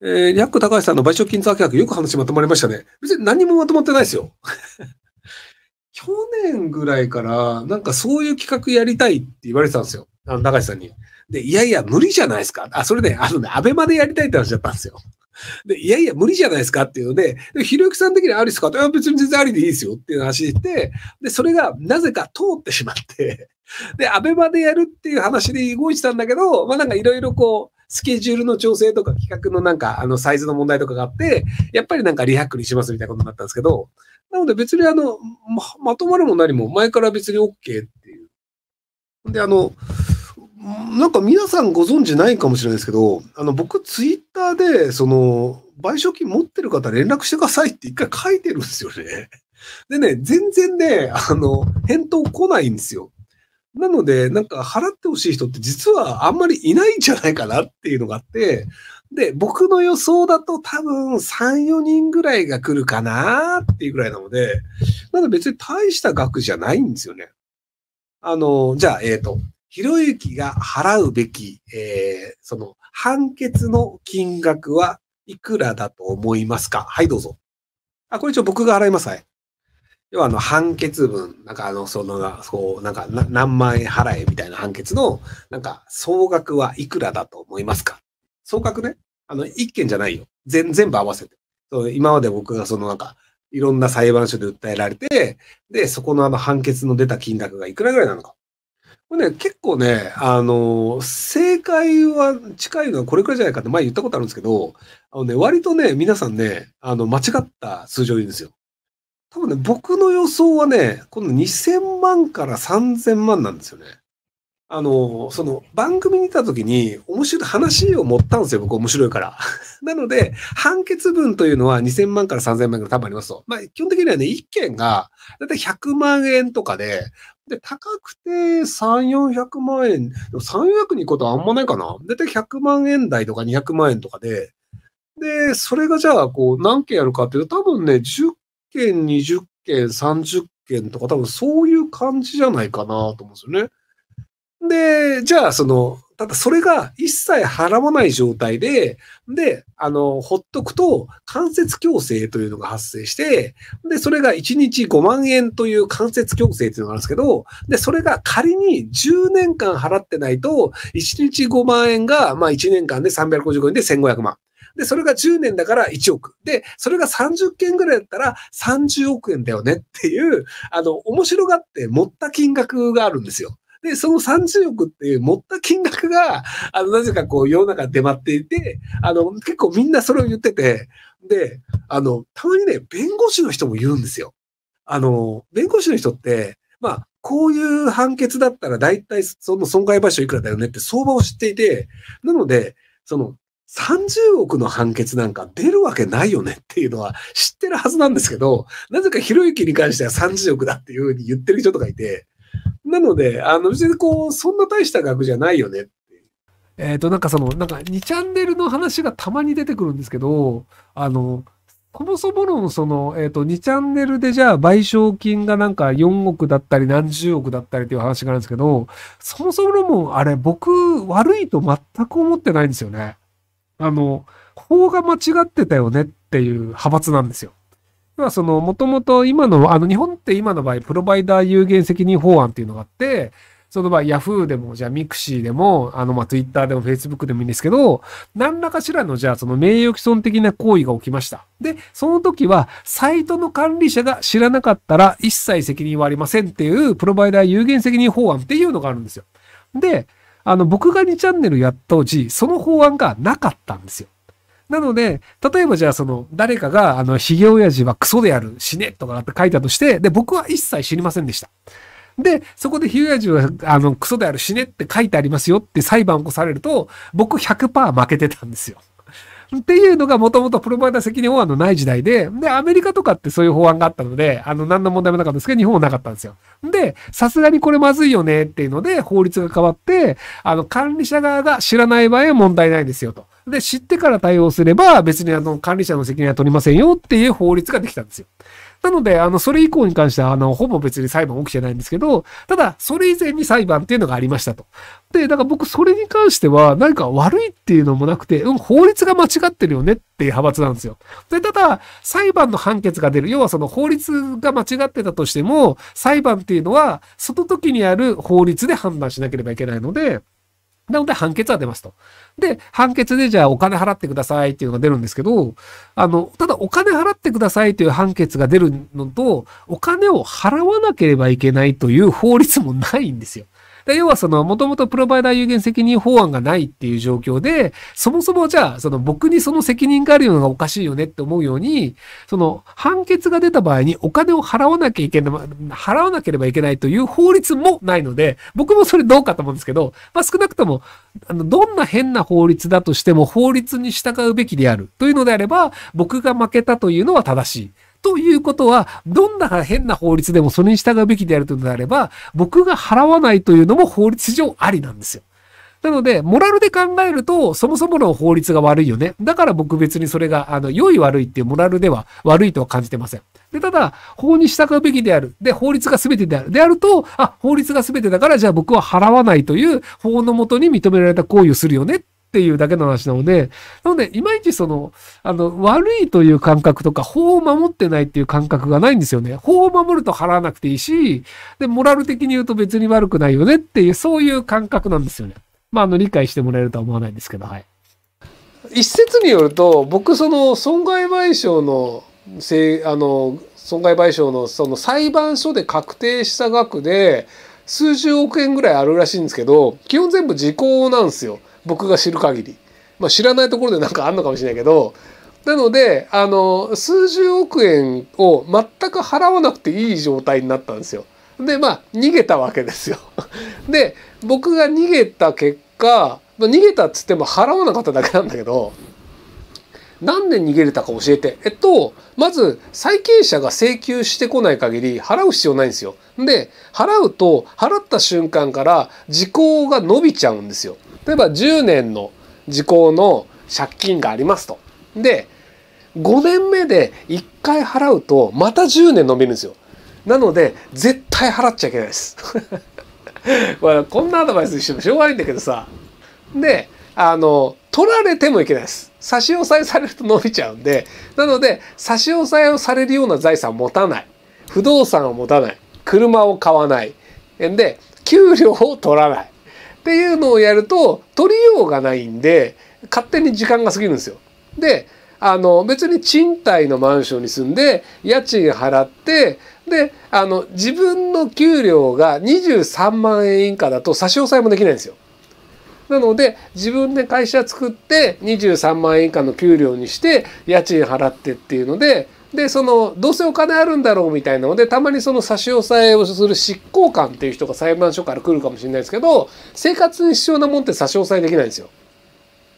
えー、ャック高橋さんの賠償金策略、よく話まとまりましたね。別に何もまとまってないですよ。去年ぐらいから、なんかそういう企画やりたいって言われてたんですよ。あの、高橋さんに。で、いやいや、無理じゃないですか。あ、それね、あのね、アベマでやりたいって話だったんですよ。で、いやいや、無理じゃないですかっていうので、でひろゆきさん的にはありですかっ別に全然ありでいいですよっていう話で、で、それがなぜか通ってしまって、で、アベマでやるっていう話で動いてたんだけど、まあなんかいろいろこう、スケジュールの調整とか企画のなんか、あの、サイズの問題とかがあって、やっぱりなんかリハックにしますみたいなことになったんですけど、なので別にあの、ま、まとまるも何も前から別に OK っていう。で、あの、なんか皆さんご存知ないかもしれないですけど、あの、僕ツイッターで、その、賠償金持ってる方連絡してくださいって一回書いてるんですよね。でね、全然ね、あの、返答来ないんですよ。なので、なんか払ってほしい人って実はあんまりいないんじゃないかなっていうのがあって、で、僕の予想だと多分3、4人ぐらいが来るかなっていうぐらいなので、なので別に大した額じゃないんですよね。あの、じゃあ、えっ、ー、と、ひろゆきが払うべき、えー、その判決の金額はいくらだと思いますかはい、どうぞ。あ、これ一応僕が払います。はい。要はあの判決文、なんかあの、その、こう、なんか何万円払えみたいな判決の、なんか総額はいくらだと思いますか総額ね、あの、一件じゃないよ。全、全部合わせて。そう今まで僕がそのなんか、いろんな裁判所で訴えられて、で、そこのあの判決の出た金額がいくらぐらいなのか。これね、結構ね、あの、正解は近いのはこれくらいじゃないかって前言ったことあるんですけど、あのね、割とね、皆さんね、あの、間違った数字を言うんですよ。多分ね、僕の予想はね、この2000万から3000万なんですよね。あの、その番組にいた時に面白い話を持ったんですよ、僕面白いから。なので、判決分というのは2000万から3000万ぐらい多分ありますと。まあ、基本的にはね、1件がだいたい100万円とかで、で、高くて3、400万円、300に行くことはあんまないかな。だいたい100万円台とか200万円とかで、で、それがじゃあ、こう、何件やるかっていうと、多分ね、件、20件、30件とか、多分そういう感じじゃないかなと思うんですよね。で、じゃあ、その、ただそれが一切払わない状態で、で、あの、ほっとくと関節矯正というのが発生して、で、それが1日5万円という関節矯正というのがあるんですけど、で、それが仮に10年間払ってないと、1日5万円が、まあ1年間で355円で1500万。で、それが10年だから1億。で、それが30件ぐらいだったら30億円だよねっていう、あの、面白がって持った金額があるんですよ。で、その30億っていう持った金額が、あの、なぜかこう世の中出回っていて、あの、結構みんなそれを言ってて、で、あの、たまにね、弁護士の人も言うんですよ。あの、弁護士の人って、まあ、こういう判決だったら大体その損害賠償いくらだよねって相場を知っていて、なので、その、30億の判決なんか出るわけないよねっていうのは知ってるはずなんですけど、なぜかひろゆきに関しては30億だっていうふうに言ってる人とかいて、なので、あの、別にこう、そんな大した額じゃないよねえっ、ー、と、なんかその、なんか2チャンネルの話がたまに出てくるんですけど、あの、そもそものその、えっ、ー、と、2チャンネルでじゃあ賠償金がなんか4億だったり何十億だったりっていう話があるんですけど、そもそものもあれ僕悪いと全く思ってないんですよね。あの、法が間違ってたよねっていう派閥なんですよ。要はその、もともと今の、あの、日本って今の場合、プロバイダー有限責任法案っていうのがあって、その場合、ヤフーでも、じゃあ、ミクシーでも、あの、ま、Twitter でも、Facebook でもいいんですけど、何らかしらの、じゃあ、その名誉毀損的な行為が起きました。で、その時は、サイトの管理者が知らなかったら、一切責任はありませんっていう、プロバイダー有限責任法案っていうのがあるんですよ。で、あの、僕が2チャンネルやった当時、その法案がなかったんですよ。なので、例えばじゃあその、誰かが、あの、ヒゲ親父はクソである、死ね、とかって書いたとして、で、僕は一切知りませんでした。で、そこでヒゲ親父は、あの、クソである、死ねって書いてありますよって裁判を起こされると、僕100%負けてたんですよ。っていうのがもともとプロバイダー責任法案のない時代で、で、アメリカとかってそういう法案があったので、あの、何の問題もなかったんですけど、日本はなかったんですよ。で、さすがにこれまずいよねっていうので、法律が変わって、あの、管理者側が知らない場合は問題ないですよと。で、知ってから対応すれば、別にあの、管理者の責任は取りませんよっていう法律ができたんですよ。なので、あの、それ以降に関しては、あの、ほぼ別に裁判起きてないんですけど、ただ、それ以前に裁判っていうのがありましたと。で、だから僕、それに関しては、何か悪いっていうのもなくて、うん、法律が間違ってるよねっていう派閥なんですよ。で、ただ、裁判の判決が出る。要はその法律が間違ってたとしても、裁判っていうのは、その時にある法律で判断しなければいけないので、なので判決は出ますと。で、判決でじゃあお金払ってくださいっていうのが出るんですけど、あの、ただお金払ってくださいという判決が出るのと、お金を払わなければいけないという法律もないんですよ。で要はその、もともとプロバイダー有限責任法案がないっていう状況で、そもそもじゃあ、その僕にその責任があるのがおかしいよねって思うように、その判決が出た場合にお金を払わなきゃいけない、払わなければいけないという法律もないので、僕もそれどうかと思うんですけど、まあ少なくとも、あの、どんな変な法律だとしても法律に従うべきであるというのであれば、僕が負けたというのは正しい。ということは、どんな変な法律でもそれに従うべきであるというのであれば、僕が払わないというのも法律上ありなんですよ。なので、モラルで考えると、そもそもの法律が悪いよね。だから僕別にそれが、あの、良い悪いっていうモラルでは悪いとは感じてません。で、ただ、法に従うべきである。で、法律が全てである。であると、あ、法律が全てだから、じゃあ僕は払わないという法のもとに認められた行為をするよねっていうだけの話なので、なので、いまいちその、あの、悪いという感覚とか、法を守ってないっていう感覚がないんですよね。法を守ると払わなくていいし、で、モラル的に言うと別に悪くないよねっていう、そういう感覚なんですよね。まあ、あの、理解してもらえるとは思わないんですけど、はい。一説によると、僕、その、損害賠償の、せあの、損害賠償の、その、裁判所で確定した額で、数十億円ぐらいあるらしいんですけど、基本全部時効なんですよ。僕が知る限り、まあ、知らないところでなんかあんのかもしれないけどなのであの数十億円を全く払わなくていい状態になったんですよ。でまあ逃げたわけですよ。で僕が逃げた結果まあ、逃げたっつっても払わなかっただけなんだけどなんで逃げれたか教えて。えっと、まず、債権者が請求してこない限り払う必要ないんですよ。で、払うと、払った瞬間から時効が伸びちゃうんですよ。例えば10年の時効の借金がありますと。で5年目で1回払うとまた10年伸びるんですよ。なので絶対払っちゃいけないです。まあ、こんなアドバイスしてもしょうがないんだけどさ。であの取られてもいけないです。差し押さえされると伸びちゃうんでなので差し押さえをされるような財産を持たない不動産を持たない車を買わないで給料を取らないっていうのをやると取りようがないんで勝手に時間が過ぎるんですよ。であの別に賃貸のマンションに住んで家賃払ってであの自分の給料が23万円以下だと差し押さえもできないんですよ。なので自分で会社作って23万円以下の給料にして家賃払ってっていうのででそのどうせお金あるんだろうみたいなのでたまにその差し押さえをする執行官っていう人が裁判所から来るかもしれないですけど生活に必要なもんって差し押さえできないんですよ。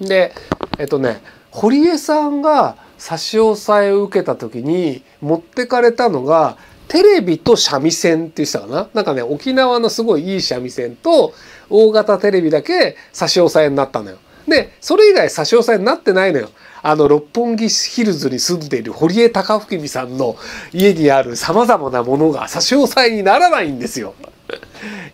でえっとね堀江さんが差し押さえを受けた時に持ってかれたのがテレビと三味線って言ってたかななんかね沖縄のすごいいい三味線と大型テレビだけ差し押さえになったのよ。でそれ以外差し押さえになってないのよ。あの六本木ヒルズに住んでいる堀江貴文さんの家にあるさまざまなものが差し押さえにならないんですよ。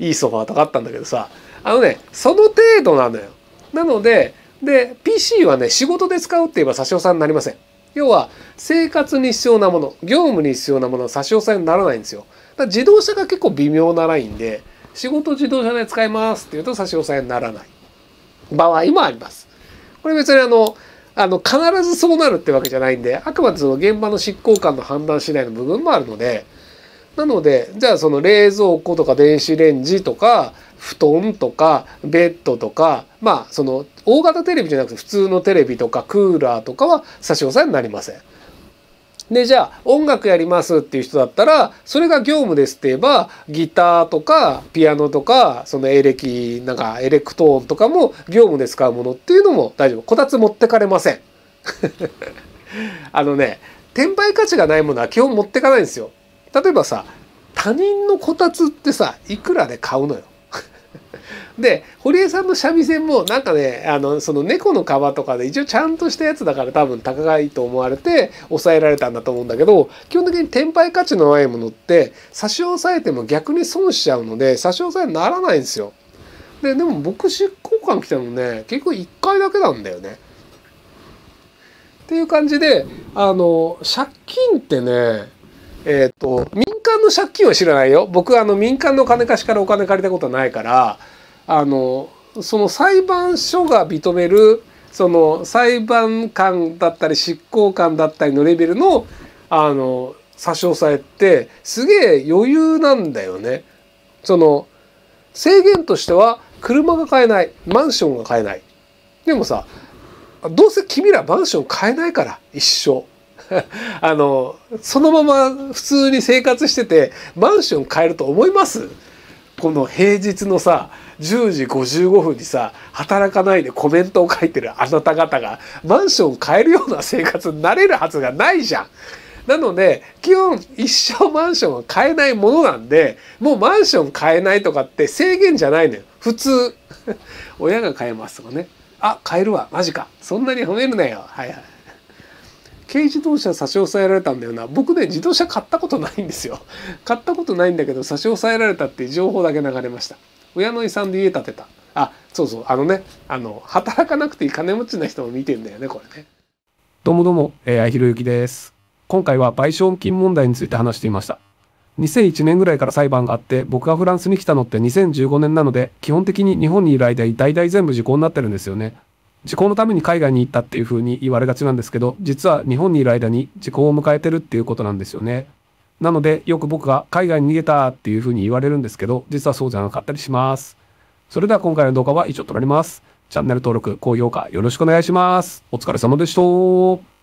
いいソファーとかあったんだけどさあのねその程度なのよ。なのでで PC はね仕事で使うって言えば差し押さえになりません。要は生活に必要なもの業務に必要なものは差し押さえにならないんですよ。だ自動車が結構微妙なラインで仕事自動車で使いますって言うと差し押さえにならない場合もあります。これ別にあのあの必ずそうなるってわけじゃないんであくまでその現場の執行官の判断次第の部分もあるのでなのでじゃあその冷蔵庫とか電子レンジとか布団とかベッドとかまあその大型テレビじゃなくて普通のテレビとかクーラーとかは差し押さえになりません。でじゃあ音楽やりますっていう人だったらそれが業務ですって言えばギターとかピアノとかそのエレキなんかエレクトーンとかも業務で使うものっていうのも大丈夫こたつ持ってかれません あのね転売価値がないものは基本持ってかないんですよ例えばさ他人のこたつってさいくらで買うのよで堀江さんの三味線もなんかねあのその猫の皮とかで一応ちゃんとしたやつだから多分高いと思われて抑えられたんだと思うんだけど基本的に転売価値のないものって差し押さえても逆に損しちゃうので差し押さえにならないんですよ。ででも僕執行官来たのね結構1回だけなんだよね。っていう感じであの借金ってねえっ、ー、と民間の借金は知らないよ僕あの民間の金貸しからお金借りたことないからあのその裁判所が認めるその裁判官だったり執行官だったりのレベルのあの差し押さえってすげえ余裕なんだよね。その制限としては車が買えないマンションが買えないでもさどうせ君らマンション買えないから一生 あのそのまま普通に生活しててマンション買えると思いますこの平日のさ10時55分にさ働かないでコメントを書いてるあなた方がマンション買えるような生活になれるはずがないじゃん。なので基本一生マンションは買えないものなんでもうマンション買えないとかって制限じゃないのよ普通 親が買えますとかねあ買えるわマジかそんなに褒めるなよはいはい軽自動車差し押さえられたんだよな僕ね自動車買ったことないんですよ買ったことないんだけど差し押さえられたっていう情報だけ流れました親の遺産で家建てたあそうそうあのねあの働かなくていい金持ちな人も見てんだよねこれねどうもどうも AI ひろゆきです今回は賠償金問題について話していました2001年ぐらいから裁判があって僕がフランスに来たのって2015年なので基本的に日本にいる間に大体全部時効になってるんですよね時効のために海外に行ったっていうふうに言われがちなんですけど実は日本にいる間に時効を迎えてるっていうことなんですよねなのでよく僕が海外に逃げたっていうふうに言われるんですけど、実はそうじゃなかったりします。それでは今回の動画は以上となります。チャンネル登録、高評価よろしくお願いします。お疲れ様でした。